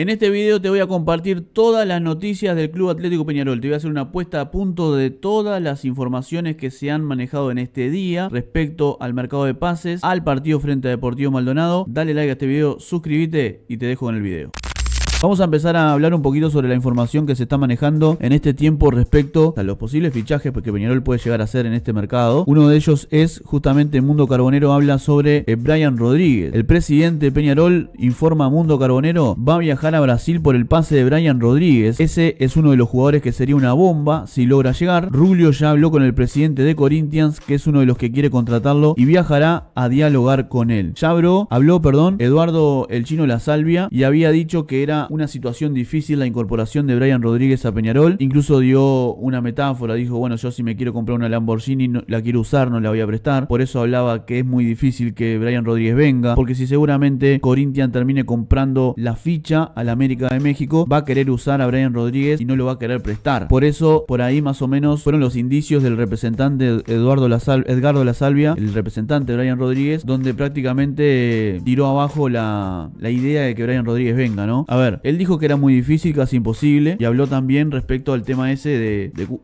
En este video te voy a compartir todas las noticias del Club Atlético Peñarol. Te voy a hacer una puesta a punto de todas las informaciones que se han manejado en este día respecto al mercado de pases, al partido frente a Deportivo Maldonado. Dale like a este video, suscríbete y te dejo en el video. Vamos a empezar a hablar un poquito sobre la información que se está manejando en este tiempo respecto a los posibles fichajes que Peñarol puede llegar a hacer en este mercado. Uno de ellos es justamente Mundo Carbonero habla sobre eh, Brian Rodríguez. El presidente Peñarol informa a Mundo Carbonero va a viajar a Brasil por el pase de Brian Rodríguez. Ese es uno de los jugadores que sería una bomba si logra llegar. Rubio ya habló con el presidente de Corinthians, que es uno de los que quiere contratarlo y viajará a dialogar con él. Ya habló perdón, Eduardo el Chino La Salvia y había dicho que era una situación difícil la incorporación de Brian Rodríguez a Peñarol. Incluso dio una metáfora, dijo, bueno, yo si me quiero comprar una Lamborghini, la quiero usar, no la voy a prestar. Por eso hablaba que es muy difícil que Brian Rodríguez venga, porque si seguramente Corinthians termine comprando la ficha a la América de México, va a querer usar a Brian Rodríguez y no lo va a querer prestar. Por eso, por ahí más o menos fueron los indicios del representante Eduardo Lasal Edgardo Lasalvia, el representante de Brian Rodríguez, donde prácticamente tiró abajo la, la idea de que Brian Rodríguez venga, ¿no? A ver, él dijo que era muy difícil, casi imposible, y habló también respecto al tema ese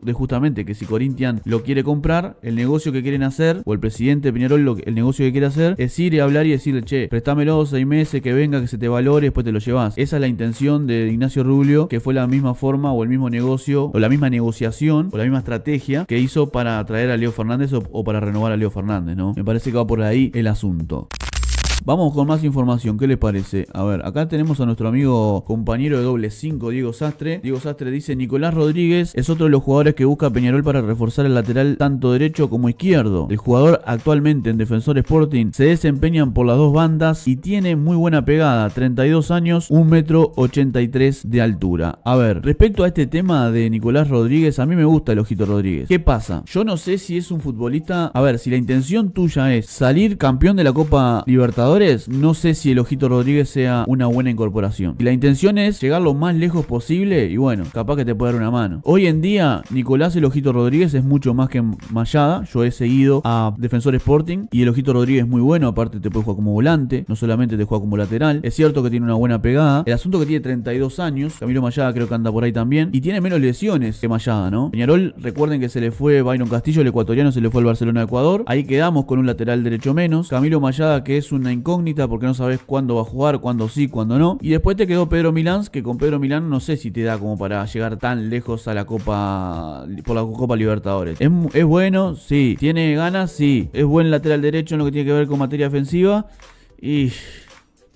de, justamente que si Corinthians lo quiere comprar, el negocio que quieren hacer, o el presidente Piñarol, el negocio que quiere hacer, es ir y hablar y decirle, che, préstamelo seis meses, que venga, que se te valore, después te lo llevas. Esa es la intención de Ignacio Rubio, que fue la misma forma o el mismo negocio, o la misma negociación, o la misma estrategia que hizo para atraer a Leo Fernández o para renovar a Leo Fernández, ¿no? Me parece que va por ahí el asunto. Vamos con más información, ¿qué les parece? A ver, acá tenemos a nuestro amigo compañero de doble 5, Diego Sastre. Diego Sastre dice, Nicolás Rodríguez es otro de los jugadores que busca Peñarol para reforzar el lateral tanto derecho como izquierdo. El jugador actualmente en Defensor Sporting se desempeña por las dos bandas y tiene muy buena pegada, 32 años, 1 metro 83 de altura. A ver, respecto a este tema de Nicolás Rodríguez, a mí me gusta el ojito Rodríguez. ¿Qué pasa? Yo no sé si es un futbolista, a ver, si la intención tuya es salir campeón de la Copa Libertadores, no sé si el Ojito Rodríguez sea una buena incorporación. Y la intención es llegar lo más lejos posible y bueno, capaz que te puede dar una mano. Hoy en día, Nicolás el Ojito Rodríguez es mucho más que Mayada. Yo he seguido a Defensor Sporting y el Ojito Rodríguez es muy bueno. Aparte, te puede jugar como volante, no solamente te juega como lateral. Es cierto que tiene una buena pegada. El asunto que tiene 32 años, Camilo Mayada creo que anda por ahí también. Y tiene menos lesiones que Mayada, ¿no? Peñarol, recuerden que se le fue Byron Castillo, el ecuatoriano se le fue al Barcelona de Ecuador. Ahí quedamos con un lateral derecho menos. Camilo Mayada, que es una incógnita porque no sabes cuándo va a jugar, cuándo sí, cuándo no. Y después te quedó Pedro Milán, que con Pedro Milán no sé si te da como para llegar tan lejos a la Copa por la Copa Libertadores. ¿Es, es bueno? Sí. ¿Tiene ganas? Sí. ¿Es buen lateral derecho en lo que tiene que ver con materia ofensiva? Y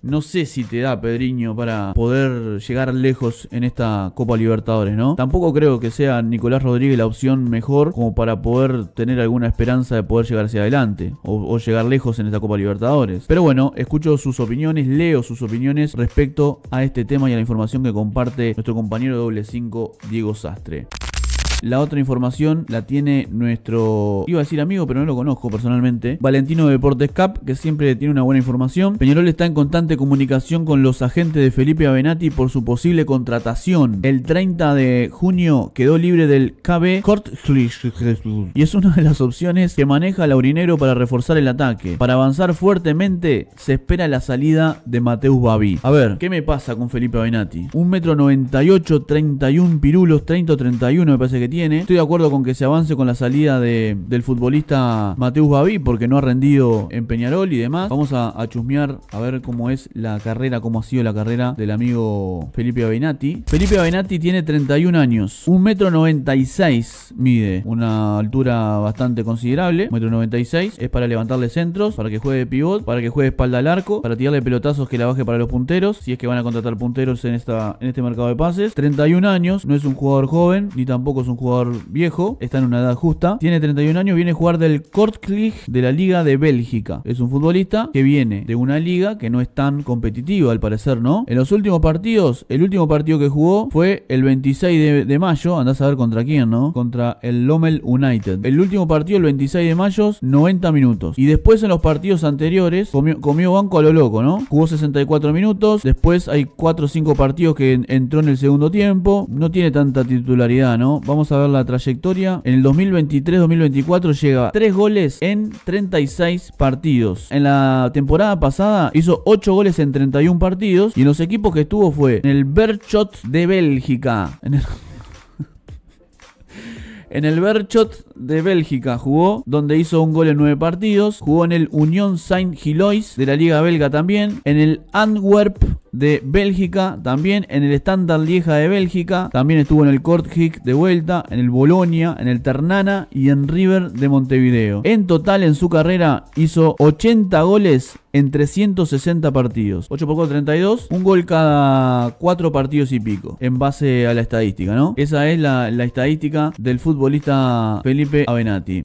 no sé si te da Pedriño para poder llegar lejos en esta Copa Libertadores, ¿no? Tampoco creo que sea Nicolás Rodríguez la opción mejor como para poder tener alguna esperanza de poder llegar hacia adelante o, llegar lejos en esta Copa Libertadores. Pero bueno, escucho sus opiniones, leo sus opiniones respecto a este tema y a la información que comparte nuestro compañero doble 5 Diego Sastre. La otra información la tiene nuestro, iba a decir amigo, pero no lo conozco personalmente, Valentino Deportes Cap, que siempre tiene una buena información. Peñarol está en constante comunicación con los agentes de Felipe Avenatti por su posible contratación. El 30 de junio quedó libre del KB y es una de las opciones que maneja Laurinero para reforzar el ataque. Para avanzar fuertemente se espera la salida de Mateus Babi. A ver, ¿qué me pasa con Felipe Avenatti? 1,98 m, 31 pirulos, 30 31 me parece que tiene. Estoy de acuerdo con que se avance con la salida del futbolista Mateus Babi porque no ha rendido en Peñarol y demás. Vamos a, chusmear a ver cómo es la carrera, cómo ha sido la carrera del amigo Felipe Avenatti. Felipe Avenatti tiene 31 años, 1,96 96 mide, una altura bastante considerable, 1,96 96 Es para levantarle centros, para que juegue pivot, para que juegue espalda al arco, para tirarle pelotazos que la baje para los punteros, si es que van a contratar punteros en, esta, en este mercado de pases. 31 años, no es un jugador joven, ni tampoco es un jugador viejo, está en una edad justa. Tiene 31 años, viene a jugar del Kortklig de la Liga de Bélgica. Es un futbolista que viene de una liga que no es tan competitiva, al parecer, ¿no? En los últimos partidos, el último partido que jugó fue el 26 de, mayo. Andás a ver contra quién, ¿no? Contra el Lommel United. El último partido, el 26 de mayo, 90 minutos. Y después en los partidos anteriores, comió, banco a lo loco, ¿no? Jugó 64 minutos. Después hay 4 o 5 partidos que entró en el segundo tiempo. No tiene tanta titularidad, ¿no? Vamos a ver la trayectoria. En el 2023-2024 llega 3 goles en 36 partidos. En la temporada pasada hizo 8 goles en 31 partidos. Y los equipos que estuvo fue en el Berchot de Bélgica. En el... en el de Bélgica jugó, donde hizo un gol en nueve partidos. Jugó en el Union Saint-Gilois de la Liga Belga también. En el Antwerp de Bélgica, también en el Standard Lieja de Bélgica, también estuvo en el Kortrijk de vuelta, en el Bolonia, en el Ternana y en River de Montevideo. En total en su carrera hizo 80 goles en 360 partidos. 8 por 4, 32. Un gol cada 4 partidos y pico. En base a la estadística, ¿no? Esa es la estadística del futbolista Felipe Avenati.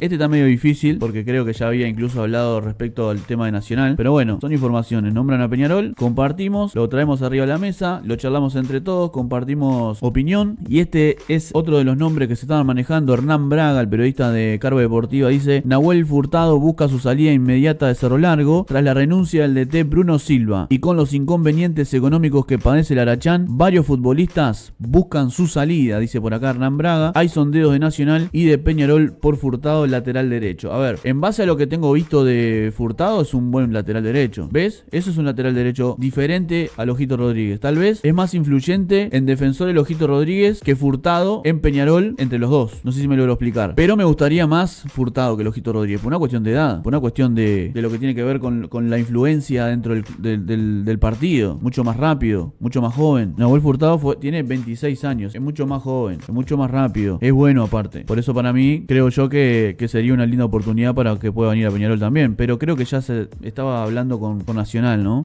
Este está medio difícil porque creo que ya había incluso hablado respecto al tema de Nacional. Pero bueno, son informaciones. Nombran a Peñarol, compartimos, lo traemos arriba a la mesa, lo charlamos entre todos, compartimos opinión. Y este es otro de los nombres que se estaban manejando. Hernán Braga, el periodista de Cargo Deportiva, dice: Nahuel Furtado busca su salida inmediata de Cerro Largo tras la renuncia del DT Bruno Silva. Y con los inconvenientes económicos que padece el Arachán, varios futbolistas buscan su salida, dice por acá Hernán Braga. Hay sondeos de Nacional y de Peñarol por Furtado lateral derecho. A ver, en base a lo que tengo visto de Furtado, es un buen lateral derecho. ¿Ves? Eso es un lateral derecho diferente al Ojito Rodríguez. Tal vez es más influyente en defensor el Ojito Rodríguez que Furtado en Peñarol entre los dos. No sé si me lo logro explicar. Pero me gustaría más Furtado que el Ojito Rodríguez. Por una cuestión de edad, por una cuestión de, lo que tiene que ver con, la influencia dentro del, partido. Mucho más rápido, mucho más joven. Nahuel Furtado fue, tiene 26 años. Es mucho más joven, es mucho más rápido. Es bueno aparte. Por eso para mí creo yo que, que sería una linda oportunidad para que pueda venir a Peñarol también. Pero creo que ya se estaba hablando con, Nacional, ¿no?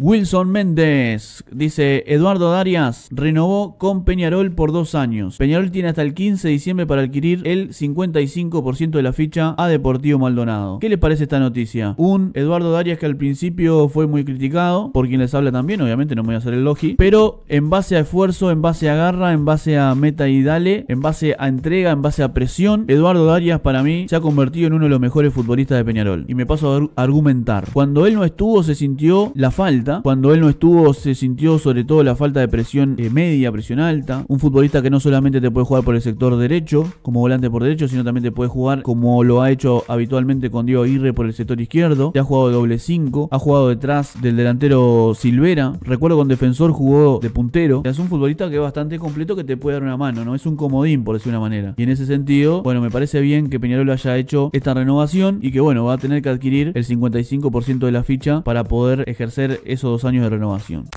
Wilson Méndez dice, Eduardo Darias renovó con Peñarol por dos años. Peñarol tiene hasta el 15 de diciembre para adquirir el 55% de la ficha a Deportivo Maldonado. ¿Qué les parece esta noticia? Un Eduardo Darias que al principio fue muy criticado, por quien les habla también, obviamente no me voy a hacer el logi, pero en base a esfuerzo, en base a garra, en base a meta y dale, en base a entrega, en base a presión, Eduardo Darias para mí se ha convertido en uno de los mejores futbolistas de Peñarol. Y me paso a argumentar. Cuando él no estuvo se sintió la falta cuando él no estuvo se sintió sobre todo la falta de presión eh, media, presión alta. Un futbolista que no solamente te puede jugar por el sector derecho, como volante por derecho, sino también te puede jugar como lo ha hecho habitualmente con Diego Aguirre por el sector izquierdo. Te ha jugado doble 5, ha jugado detrás del delantero Silvera. Recuerdo con Defensor jugó de puntero. Es un futbolista que es bastante completo que te puede dar una mano, ¿no? Es un comodín, por decir una manera. Y en ese sentido, bueno, me parece bien que Peñarol haya hecho esta renovación y que, bueno, va a tener que adquirir el 55% de la ficha para poder ejercer esos dos años de renovación.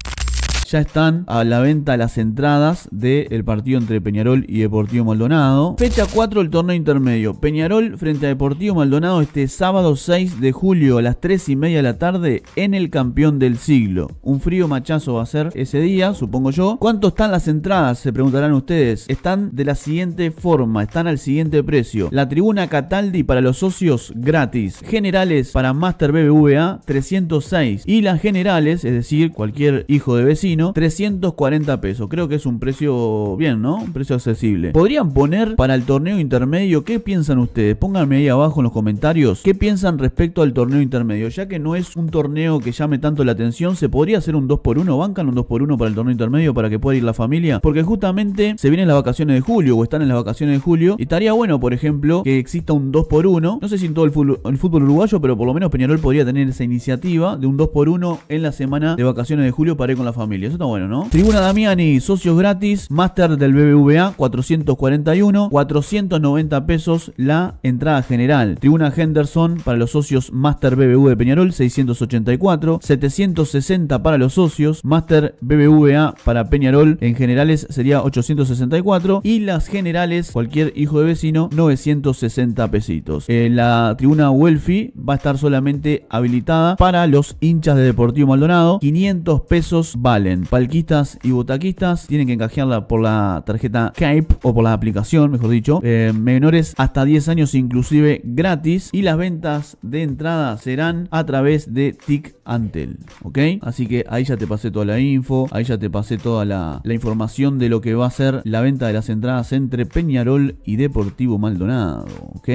Ya están a la venta las entradas del partido entre Peñarol y Deportivo Maldonado. Fecha 4 el torneo intermedio. Peñarol frente a Deportivo Maldonado este sábado 6 de julio a las 3 y media de la tarde en el campeón del siglo. Un frío machazo va a ser ese día, supongo yo. ¿Cuánto están las entradas? Se preguntarán ustedes. Están de la siguiente forma, están al siguiente precio. La tribuna Cataldi para los socios gratis. Generales para Master BBVA 306. Y las generales, es decir, cualquier hijo de vecino 340 pesos. Creo que es un precio bien, ¿no? Un precio accesible. ¿Podrían poner para el torneo intermedio? ¿Qué piensan ustedes? Pónganme ahí abajo en los comentarios qué piensan respecto al torneo intermedio. Ya que no es un torneo que llame tanto la atención, ¿se podría hacer un 2x1? ¿Bancan un 2x1 para el torneo intermedio para que pueda ir la familia? Porque justamente se vienen las vacaciones de julio o están en las vacaciones de julio. Y estaría bueno, por ejemplo, que exista un 2x1. No sé si en todo el fútbol, el fútbol uruguayo, pero por lo menos Peñarol podría tener esa iniciativa de un 2x1 en la semana de vacaciones de julio para ir con la familia. Eso está bueno, ¿no? Tribuna Damiani, socios gratis, máster del BBVA, 441, 490 pesos la entrada general. Tribuna Henderson para los socios Master BBV de Peñarol, 684, 760 para los socios, Master BBVA para Peñarol en generales sería 864 y las generales, cualquier hijo de vecino, 960 pesitos. Eh, la tribuna Welfi va a estar solamente habilitada para los hinchas de Deportivo Maldonado, 500 pesos valen. Palquistas y botaquistas tienen que encajearla por la tarjeta Cape o por la aplicación, mejor dicho. Eh, menores hasta 10 años inclusive gratis. Y las ventas de entrada serán a través de TIC Antel. ¿Ok? Así que ahí ya te pasé toda la info, ahí ya te pasé toda la, la información de lo que va a ser la venta de las entradas entre Peñarol y Deportivo Maldonado. ¿Ok?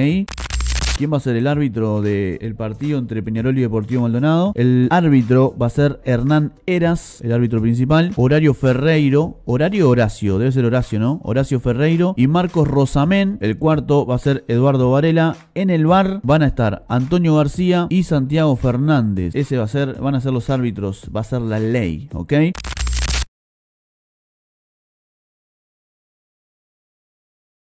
¿Quién va a ser el árbitro del el partido entre Peñarol y Deportivo Maldonado? El árbitro va a ser Hernán Eras, el árbitro principal. Horario Ferreiro. Horario Horacio, debe ser Horacio, ¿no? Horacio Ferreiro. Y Marcos Rosamén. El cuarto va a ser Eduardo Varela. En el bar van a estar Antonio García y Santiago Fernández. Ese va a ser, van a ser los árbitros. Va a ser la ley, ¿ok?